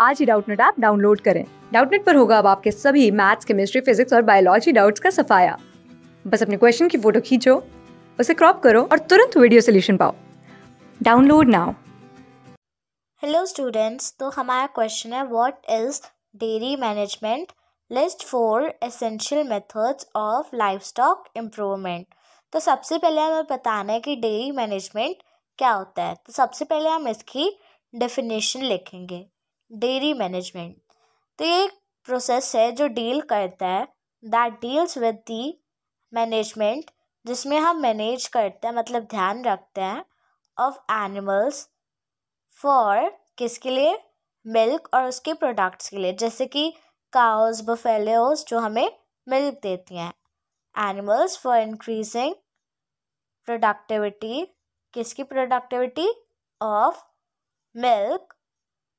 आज ही Doubtnut app download करें डाउटनेट पर होगा अब आपके सभी मैथ्स केमिस्ट्री फिजिक्स और बायोलॉजी डाउट्स का सफाया बस अपने क्वेश्चन की फोटो खींचो उसे क्रॉप करो और तुरंत वीडियो सोल्यूशन पाओ डाउनलोड नाउ हेलो स्टूडेंट्स तो हमारा क्वेश्चन है what is dairy management list four essential methods of life stock improvement तो सबसे पहले हमें बताना है कि डेयरी मैनेजमेंट क्या होता है तो सबसे पहले हम इसकी डेफिनेशन लिखेंगे डेयरी मैनेजमेंट तो ये एक प्रोसेस है जो डील करता है that deals with the management जिसमें हम मैनेज करते हैं मतलब ध्यान रखते हैं ऑफ एनिमल्स फॉर किसके लिए मिल्क और उसके प्रोडक्ट्स के लिए जैसे कि काउस बफेलेस जो हमें मिल्क देती हैं एनिमल्स फॉर इंक्रीजिंग प्रोडक्टिविटी किसकी प्रोडक्टिविटी ऑफ मिल्क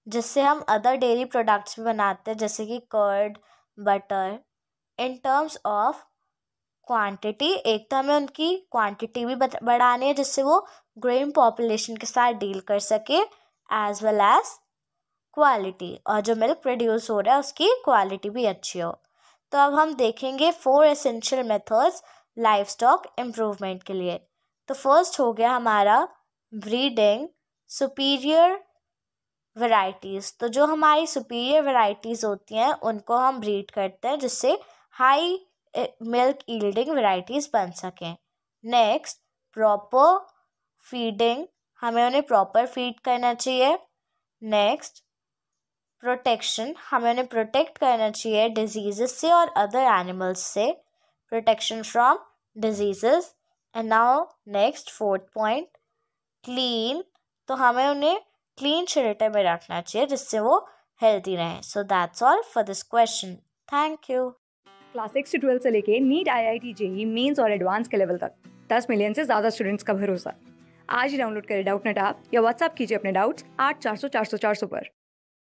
जिससे हम अदर डेयरी प्रोडक्ट्स भी बनाते हैं जैसे कि curd butter in terms of quantity एक तो हमें उनकी क्वांटिटी भी बढ़ानी है जिससे वो ग्रोइंग पॉपुलेशन के साथ डील कर सके एज वेल एज क्वालिटी और जो मिल्क प्रोड्यूस हो रहा है उसकी क्वालिटी भी अच्छी हो तो अब हम देखेंगे four essential methods life stock improvement के लिए तो फर्स्ट हो गया हमारा ब्रीडिंग सुपीरियर वैरायटीज़ तो जो हमारी सुपीरियर वैरायटीज़ होती हैं उनको हम ब्रीड करते हैं जिससे हाई मिल्क ईल्डिंग वैरायटीज़ बन सकें नेक्स्ट प्रॉपर फीडिंग हमें उन्हें प्रॉपर फीड करना चाहिए नेक्स्ट प्रोटेक्शन हमें उन्हें प्रोटेक्ट करना चाहिए डिजीज़ से और अदर एनिमल्स से protection from disease and now next fourth point clean तो हमें उन्हें क्लीन शरीटर में रखना चाहिए जिससे वो हेल्थी रहे so that's all for this question thank you class six से ट्वेल्थ से लेके NEET I I T JEE mains और एडवांस के लेवल तक दस मिलियन से ज़्यादा स्टूडेंट्स का भरोसा आज ही डाउनलोड करें डाउट नेट ऐप या व्हाट्सअप कीजिए अपने डाउट्स आठ चार सौ चार सौ चार सौ पर